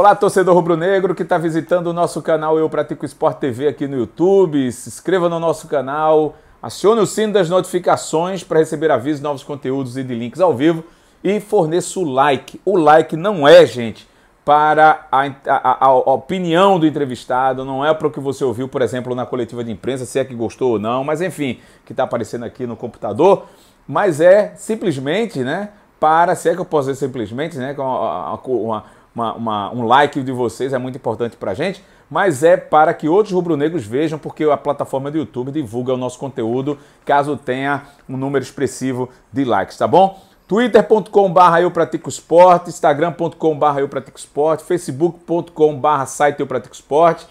Olá, torcedor rubro-negro que está visitando o nosso canal Eu Pratico Esporte TV aqui no YouTube. Se inscreva no nosso canal, acione o sino das notificações para receber avisos, de novos conteúdos e de links ao vivo e forneça o like. O like não é, gente, para a, a, a, opinião do entrevistado, não é para o que você ouviu, por exemplo, na coletiva de imprensa, se é que gostou ou não, mas enfim, que está aparecendo aqui no computador, mas é simplesmente, né, para, se é que eu posso dizer simplesmente, né, com uma, uma uma, uma, um like de vocês, é muito importante para a gente, mas é para que outros rubro-negros vejam, porque a plataforma do YouTube divulga o nosso conteúdo, caso tenha um número expressivo de likes, tá bom? twitter.com.br eu pratico esporte, instagram.com.br eu pratico esporte, facebook.com.br site eu pratico esporte,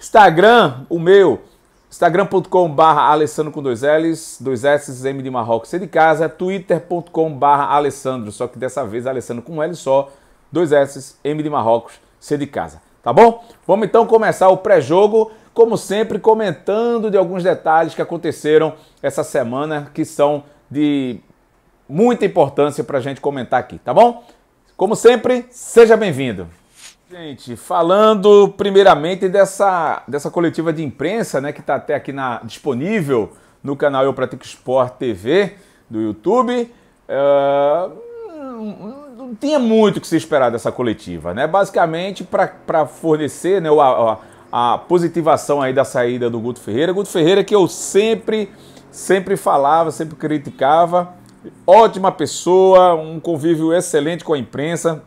instagram, o meu, instagram.com.br alessandro com dois L's, dois S's, M de Marrocos, C de casa, twitter.com.br alessandro, só que dessa vez alessandro com um L só, dois S, M de Marrocos, C de casa. Tá bom? Vamos então começar o pré-jogo, como sempre, comentando de alguns detalhes que aconteceram essa semana que são de muita importância para a gente comentar aqui, tá bom? Como sempre, seja bem-vindo. Gente, falando primeiramente dessa, dessa coletiva de imprensa, né, que está até aqui na, disponível no canal Eu Pratico Sport TV do YouTube, uh, tinha muito o que se esperar dessa coletiva, né? Basicamente, para fornecer né, a, a, a, positivação aí da saída do Guto Ferreira. Guto Ferreira que eu sempre, sempre falava, sempre criticava. Ótima pessoa, um convívio excelente com a imprensa,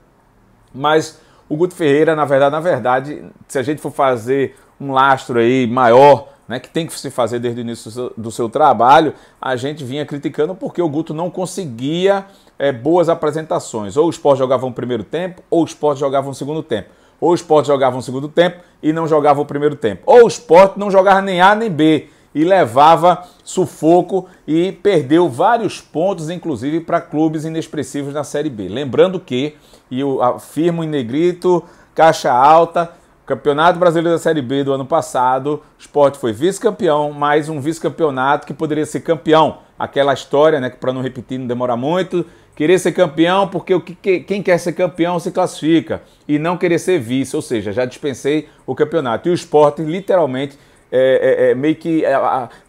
mas o Guto Ferreira, na verdade, na verdade, se a gente for fazer um lastro aí maior né, que tem que se fazer desde o início do seu, do seu trabalho, a gente vinha criticando porque o Guto não conseguia é, boas apresentações. Ou o Sport jogava um primeiro tempo, ou o Sport jogava um segundo tempo. Ou o Sport jogava um segundo tempo e não jogava o primeiro tempo. Ou o Sport não jogava nem A nem B e levava sufoco e perdeu vários pontos, inclusive para clubes inexpressivos na Série B. Lembrando que, e eu afirmo em negrito, caixa alta, Campeonato Brasileiro da Série B do ano passado, o esporte foi vice-campeão, mais um vice-campeonato que poderia ser campeão. Aquela história, né, que para não repetir, não demorar muito, querer ser campeão porque o que, quem quer ser campeão se classifica e não querer ser vice, ou seja, já dispensei o campeonato. E o esporte literalmente é, é, é, meio que é,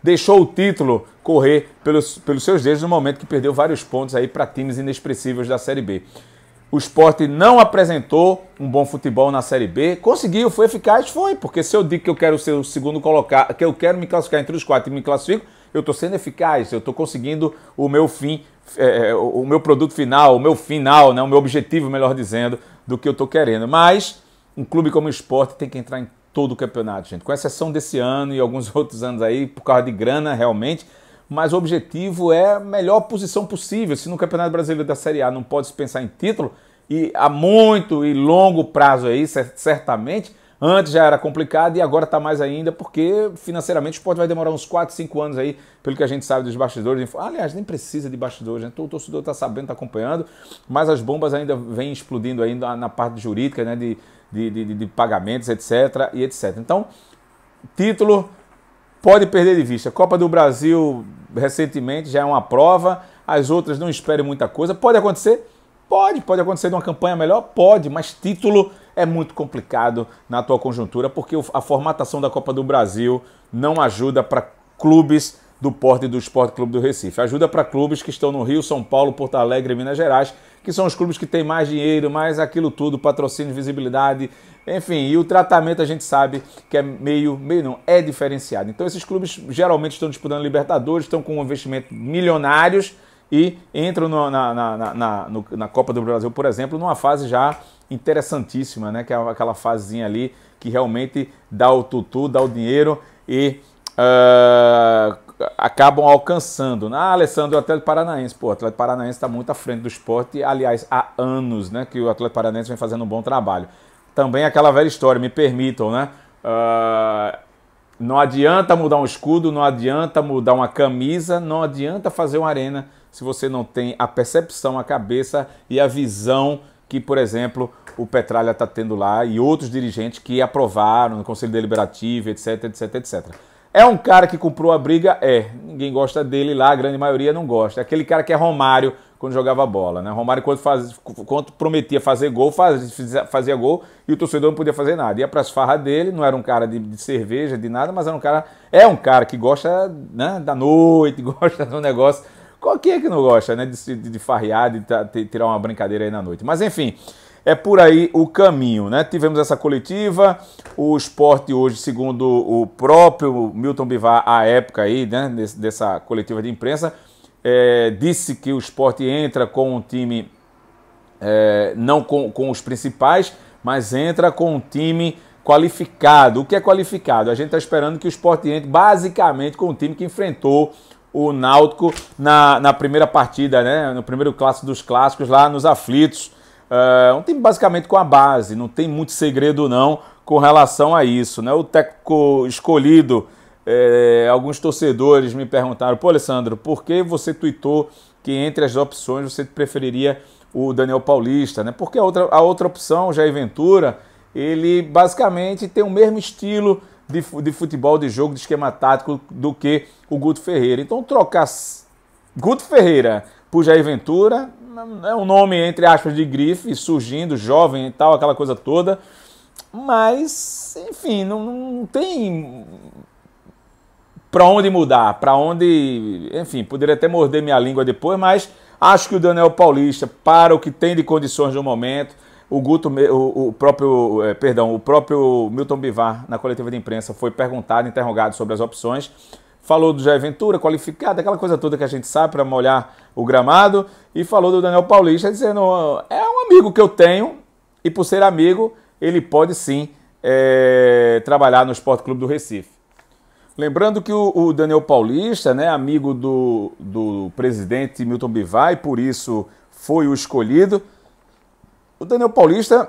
deixou o título correr pelos, pelos seus dedos no momento que perdeu vários pontos aí para times inexpressíveis da Série B o esporte não apresentou um bom futebol na Série B. Conseguiu, foi eficaz, foi. Porque se eu digo que eu quero ser o segundo colocado, que eu quero me classificar entre os quatro e me classifico, eu estou sendo eficaz, eu estou conseguindo o meu fim, é, é o meu produto final, o meu final, né, o meu objetivo, melhor dizendo, do que eu estou querendo. Mas um clube como o esporte tem que entrar em todo o campeonato, gente. Com exceção desse ano e alguns outros anos aí, por causa de grana realmente mas o objetivo é a melhor posição possível. Se no Campeonato Brasileiro da Série A não pode se pensar em título, e a muito e longo prazo aí, certamente, antes já era complicado e agora está mais ainda, porque financeiramente o esporte vai demorar uns 4, 5 anos aí, pelo que a gente sabe dos bastidores. Aliás, nem precisa de bastidores, né? o torcedor está sabendo, está acompanhando, mas as bombas ainda vêm explodindo ainda na parte jurídica, né? De, de, de, de pagamentos, etc. e etc. Então, título pode perder de vista. Copa do Brasil recentemente, já é uma prova, as outras não esperem muita coisa. Pode acontecer? Pode, pode acontecer de uma campanha melhor? Pode, mas título é muito complicado na atual conjuntura, porque a formatação da Copa do Brasil não ajuda para clubes do Porto e do Esporte Clube do Recife. Ajuda para clubes que estão no Rio, São Paulo, Porto Alegre e Minas Gerais, que são os clubes que têm mais dinheiro, mais aquilo tudo, patrocínio, visibilidade, enfim, e o tratamento a gente sabe que é meio, meio não, é diferenciado. Então esses clubes geralmente estão disputando Libertadores, estão com um investimento milionários e entram no, na, na, na, na Copa do Brasil, por exemplo, numa fase já interessantíssima, né? Que é aquela fazinha ali que realmente dá o tutu, dá o dinheiro e uh, acabam alcançando. Né? Ah, Alessandro, o Atlético Paranaense. Pô, o Atlético Paranaense está muito à frente do esporte, aliás, há anos né, que o Atlético Paranaense vem fazendo um bom trabalho. Também aquela velha história, me permitam, né? Uh, não adianta mudar um escudo, não adianta mudar uma camisa, não adianta fazer uma arena se você não tem a percepção, a cabeça e a visão que, por exemplo, o Petralha está tendo lá e outros dirigentes que aprovaram no Conselho Deliberativo, etc, etc, etc. É um cara que comprou a briga? É. Ninguém gosta dele lá, a grande maioria não gosta. É aquele cara que é Romário quando jogava bola, né? Romário, quando, faz, quando prometia fazer gol, faz, fazia gol e o torcedor não podia fazer nada. Ia para as farras dele, não era um cara de, de, cerveja, de nada, mas era um cara. É um cara que gosta né, da noite, gosta do negócio. Qual que é que não gosta, né? De, de, de farrear, de, de tirar uma brincadeira aí na noite. Mas enfim é por aí o caminho. Né? Tivemos essa coletiva, o esporte hoje, segundo o próprio Milton Bivar, à época aí, né, dessa coletiva de imprensa, é, disse que o esporte entra com um time, é, não com, com os principais, mas entra com um time qualificado. O que é qualificado? A gente está esperando que o esporte entre basicamente com o time que enfrentou o Náutico na, na primeira partida, né? no primeiro clássico dos clássicos, lá nos aflitos, é, um time basicamente com a base, não tem muito segredo não com relação a isso. Né? O técnico escolhido, é, alguns torcedores me perguntaram, pô Alessandro, por que você tweetou que entre as opções você preferiria o Daniel Paulista? Né? Porque a outra, a outra opção, o Jair Ventura, ele basicamente tem o mesmo estilo de, de futebol, de jogo, de esquema tático do que o Guto Ferreira. Então trocar Guto Ferreira por Jair Ventura é um nome, entre aspas, de grife, surgindo, jovem e tal, aquela coisa toda. Mas, enfim, não, não tem para onde mudar, para onde, enfim, poderia até morder minha língua depois, mas acho que o Daniel Paulista, para o que tem de condições no momento, o Guto, o, o próprio, é, perdão, o próprio Milton Bivar na coletiva de imprensa foi perguntado, interrogado sobre as opções falou do Jair Ventura, qualificado, aquela coisa toda que a gente sabe para molhar o gramado, e falou do Daniel Paulista, dizendo: é um amigo que eu tenho, e por ser amigo, ele pode sim é, trabalhar no Esporte Clube do Recife. Lembrando que o, o, Daniel Paulista, né, amigo do, do presidente Milton Bivai, por isso foi o escolhido. O Daniel Paulista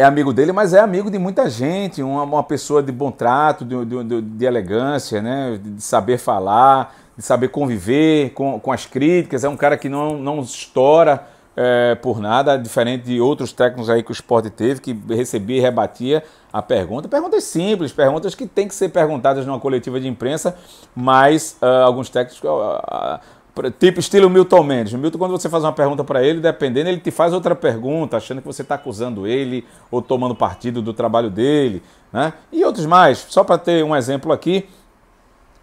é amigo dele, mas é amigo de muita gente, uma, uma pessoa de bom trato, de, de, de elegância, né? de saber falar, de saber conviver com, com as críticas. É um cara que não, não estoura é, por nada, diferente de outros técnicos aí que o esporte teve, que recebia e rebatia a pergunta. Perguntas simples, perguntas que têm que ser perguntadas numa coletiva de imprensa, mas uh, alguns técnicos. Uh, uh, Tipo estilo Milton Mendes. O Milton, quando você faz uma pergunta para ele, dependendo, ele te faz outra pergunta, achando que você está acusando ele ou tomando partido do trabalho dele, né? E outros mais. Só para ter um exemplo aqui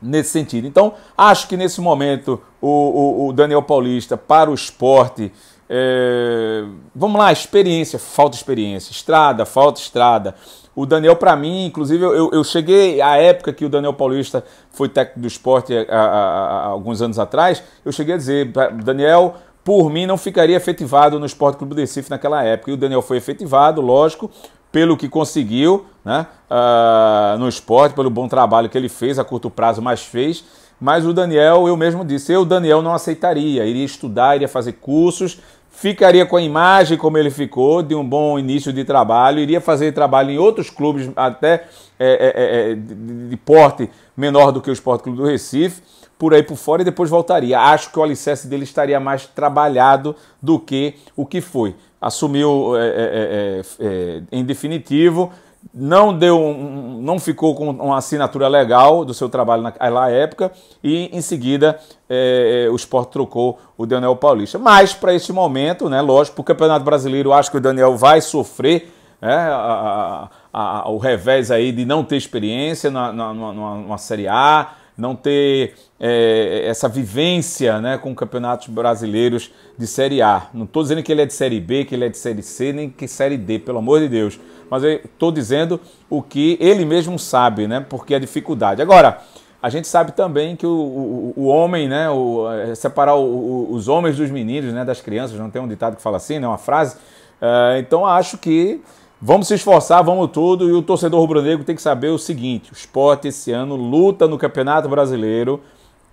nesse sentido. Então, acho que nesse momento o, o, o Daniel Paulista para o esporte. É... Vamos lá, experiência, falta experiência. Estrada, falta estrada. O Daniel, para mim, inclusive, eu, eu cheguei à época que o Daniel Paulista foi técnico do esporte eh, há, há, há alguns anos atrás, eu cheguei a dizer, Daniel, por mim, não ficaria efetivado no Esporte Clube do Recife naquela época. E o Daniel foi efetivado, lógico, pelo que conseguiu né, uh, no esporte, pelo bom trabalho que ele fez, a curto prazo, mas fez. Mas o Daniel, eu mesmo disse, eu, Daniel, não aceitaria. Iria estudar, iria fazer cursos ficaria com a imagem como ele ficou, de um bom início de trabalho, iria fazer trabalho em outros clubes, até é, é, é, é de, de, porte menor do que o Esporte Clube do Recife, por aí por fora e depois voltaria. Acho que o alicerce dele estaria mais trabalhado do que o que foi. Assumiu é, é em definitivo, não deu um, não ficou com uma assinatura legal do seu trabalho na época e em seguida é, é o esporte trocou o Daniel Paulista. Mas para este momento, né, lógico, para o Campeonato Brasileiro, acho que o Daniel vai sofrer né, a, a, a, o revés aí de não ter experiência na, na, numa, numa Série A, não ter é, essa vivência né, com campeonatos brasileiros de Série A. Não estou dizendo que ele é de Série B, que ele é de Série C, nem que Série D, pelo amor de Deus. Mas eu estou dizendo o que ele mesmo sabe, né? Porque a dificuldade. Agora, a gente sabe também que o, o, o homem, né? O, é, separar os homens dos meninos, né? Das crianças, não tem um ditado que fala assim, né? Uma frase. Uh, então acho que Vamos se esforçar, vamos tudo. E o torcedor rubro-negro tem que saber o seguinte: o esporte esse ano luta no Campeonato Brasileiro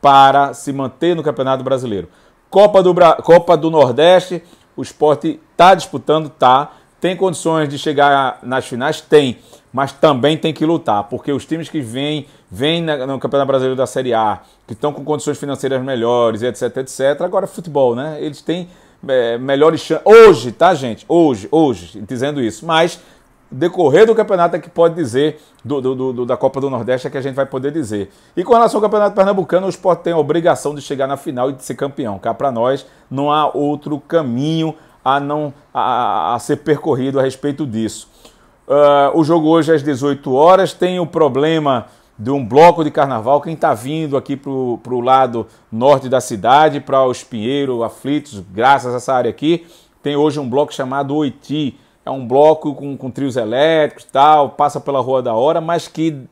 para se manter no Campeonato Brasileiro. Copa do, Bra... Copa do Nordeste, o esporte está disputando, tá. Tem condições de chegar nas finais? Tem. Mas também tem que lutar, porque os times que vêm vêm no Campeonato Brasileiro da Série A, que estão com condições financeiras melhores, etc, etc. Agora, futebol, né? Eles têm é, melhores chances. Hoje, tá, gente? Hoje, hoje, dizendo isso. Mas decorrer do campeonato é que pode dizer, do, do, do, da Copa do Nordeste é que a gente vai poder dizer. E com relação ao Campeonato Pernambucano, o Sport tem a obrigação de chegar na final e de ser campeão. Cá para nós, não há outro caminho a não a, a ser percorrido a respeito disso. Uh, o jogo hoje é às 18 horas tem o problema de um bloco de carnaval. Quem está vindo aqui para o lado norte da cidade, para o Espinheiro, Aflitos, graças a essa área aqui, tem hoje um bloco chamado Oiti. É um bloco com, com trios elétricos tal, passa pela Rua da Hora, mas que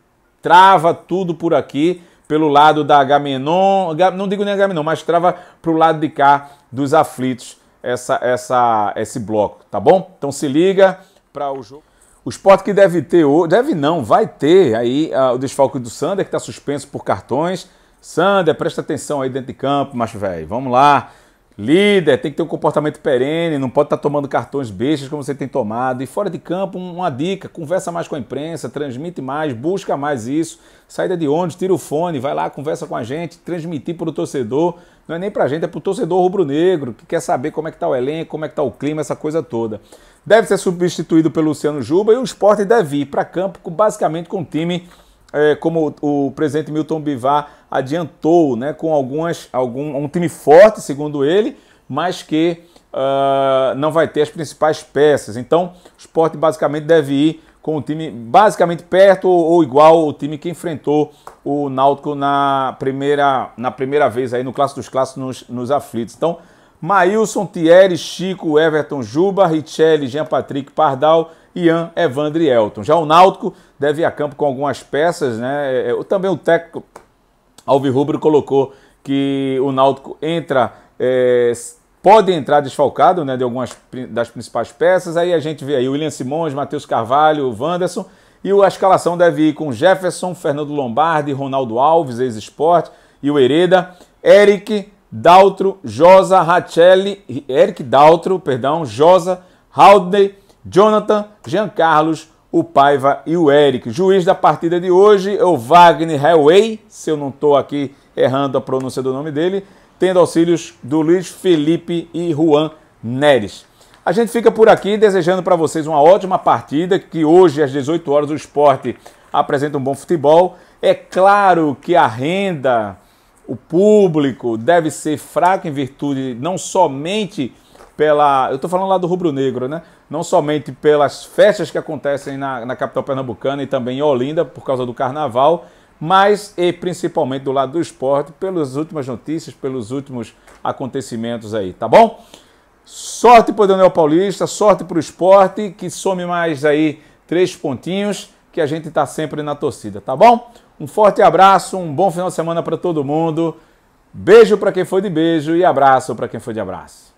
trava tudo por aqui, pelo lado da Agamenon, não digo nem Agamenon, mas trava para o lado de cá dos aflitos essa, essa, esse bloco, tá bom? Então se liga para o jogo. O esporte que deve ter, deve não, vai ter aí uh, o desfalque do Sander, que está suspenso por cartões. Sander, presta atenção aí dentro de campo, macho velho. Vamos lá. Líder tem que ter um comportamento perene, não pode estar tá tomando cartões bestas como você tem tomado. E fora de campo, uma dica: conversa mais com a imprensa, transmite mais, busca mais isso. Saída de onde, tira o fone, vai lá, conversa com a gente, transmitir para o torcedor. Não é nem para a gente, é para o torcedor rubro-negro, que quer saber como é que está o elenco, como é que está o clima, essa coisa toda. Deve ser substituído pelo Luciano Juba e o esporte deve ir para campo basicamente com eh, o time, é, como o presidente Milton Bivar adiantou né, com algumas, algum, um time forte, segundo ele, mas que uh, não vai ter as principais peças. Então, o esporte basicamente deve ir com o time basicamente perto ou, igual o time que enfrentou o Náutico na primeira, na primeira vez aí no Clássico dos Clássicos nos, nos aflitos. Então, Maílson, Thierry, Chico, Everton, Juba, Richelli, Jean-Patrick, Pardal, Ian, Evandro e Elton. Já o Náutico deve ir a campo com algumas peças, né? É, é, também o técnico, Alvirrubro colocou que o Náutico entra, é, pode entrar desfalcado né, de algumas das principais peças. Aí a gente vê aí o William Simões, Matheus Carvalho, o Wanderson. E a escalação deve ir com Jefferson, Fernando Lombardi, Ronaldo Alves, ex-esporte, e o Hereda, Eric, Daltro, Josa, Rachelli, Eric Daltro, perdão, Josa, Haldney, Jonathan, Jean Carlos, o Paiva e o Eric. Juiz da partida de hoje é o Wagner Helway, se eu não estou aqui errando a pronúncia do nome dele, tendo auxílios do Luiz Felipe e Juan Neres. A gente fica por aqui desejando para vocês uma ótima partida, que hoje às 18 horas o esporte apresenta um bom futebol. É claro que a renda, o público deve ser fraco em virtude não somente pela. Eu estou falando lá do rubro-negro, né? Não somente pelas festas que acontecem na, na capital pernambucana e também em Olinda, por causa do carnaval, mas e principalmente do lado do esporte, pelas últimas notícias, pelos últimos acontecimentos aí, tá bom? Sorte para o Daniel Paulista, sorte para o esporte, que some mais aí três pontinhos, que a gente está sempre na torcida, tá bom? Um forte abraço, um bom final de semana para todo mundo. Beijo para quem foi de beijo e abraço para quem foi de abraço.